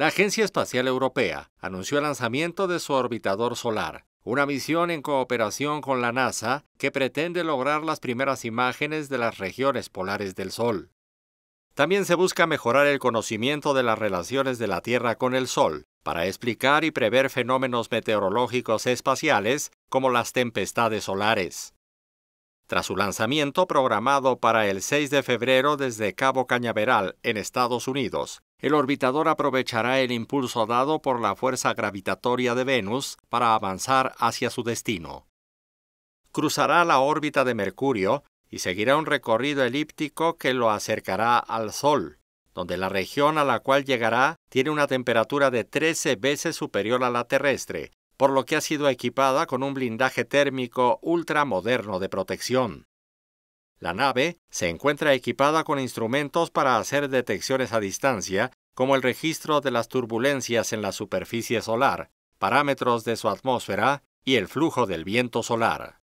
La Agencia Espacial Europea anunció el lanzamiento de su orbitador solar, una misión en cooperación con la NASA que pretende lograr las primeras imágenes de las regiones polares del Sol. También se busca mejorar el conocimiento de las relaciones de la Tierra con el Sol, para explicar y prever fenómenos meteorológicos espaciales como las tempestades solares. Tras su lanzamiento programado para el 6 de febrero desde Cabo Cañaveral, en Estados Unidos, el orbitador aprovechará el impulso dado por la fuerza gravitatoria de Venus para avanzar hacia su destino. Cruzará la órbita de Mercurio y seguirá un recorrido elíptico que lo acercará al Sol, donde la región a la cual llegará tiene una temperatura de 13 veces superior a la terrestre, por lo que ha sido equipada con un blindaje térmico ultramoderno de protección. La nave se encuentra equipada con instrumentos para hacer detecciones a distancia, como el registro de las turbulencias en la superficie solar, parámetros de su atmósfera y el flujo del viento solar.